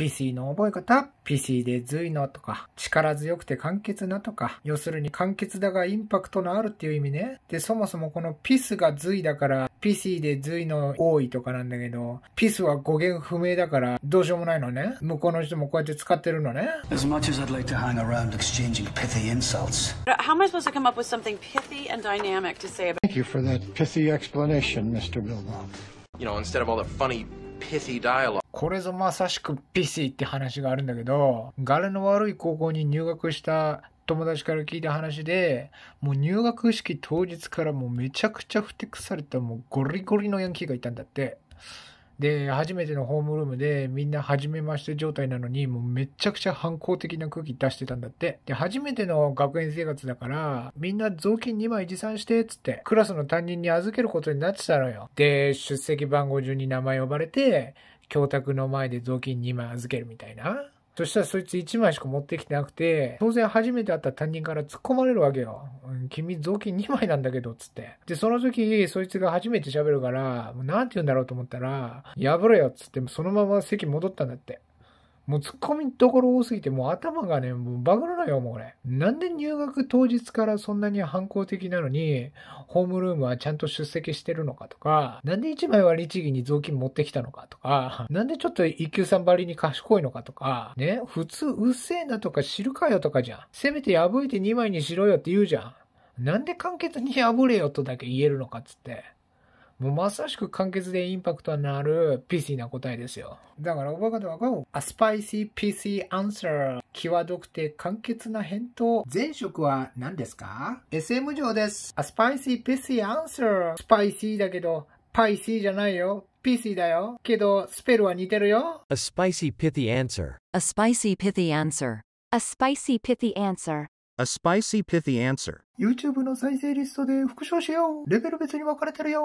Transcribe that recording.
PC の覚え方 ?PC でずいのとか、力強くて簡潔なとか、要するに簡潔だがインパクトのあるっていう意味ね。で、そもそもこのピスがずいだから、PC でずいの多いとかなんだけど、ピスは語源不明だから、どうしようもないのね。向こうの人もこうやって使ってるのね。As much as I'd like to hang around exchanging pithy insults. How am I supposed to come up with something pithy and dynamic to say about Thank you for that pithy explanation, Mr. Bilbo. You know, instead of all the funny, pithy dialogue. これぞまさしくシーって話があるんだけど、柄の悪い高校に入学した友達から聞いた話で、もう入学式当日からもうめちゃくちゃふてくされたもうゴリゴリのヤンキーがいたんだって。で、初めてのホームルームでみんな初めまして状態なのに、もうめちゃくちゃ反抗的な空気出してたんだって。で、初めての学園生活だから、みんな雑巾2枚持参して、っつって、クラスの担任に預けることになってたのよ。で、出席番号順に名前呼ばれて、教託の前で雑巾2枚預けるみたいな。そしたらそいつ1枚しか持ってきてなくて、当然初めて会った担任から突っ込まれるわけよ。君雑巾2枚なんだけど、つって。で、その時、そいつが初めて喋るから、もうなんて言うんだろうと思ったら、破れよ、つって、そのまま席戻ったんだって。もう突っ込みどころ多すぎて、もう頭がね、もうバグるのよ、もう俺。なんで入学当日からそんなに反抗的なのに、ホームルームはちゃんと出席してるのかとか、なんで一枚は律儀に雑巾持ってきたのかとか、なんでちょっと一級さんばりに賢いのかとか、ね、普通うっせえなとか知るかよとかじゃん。せめて破いて2枚にしろよって言うじゃん。なんで簡潔に破れよとだけ言えるのかっつって。もうまさしく簡潔でインパクトのある PC な答えですよ。だから覚え方はこう、A spicy PC answer。際どくて簡潔な返答。前職は何ですか ?SM 上です。A spicy PC answer。スパイシーだけど、パイシーじゃないよ。PC だよ。けど、スペルは似てるよ。A spicy pithy answer. A spicy pithy answer. A spicy pithy answer. A spicy pithy answer. YouTube の再生リストで復唱しよう。レベル別に分かれてるよ。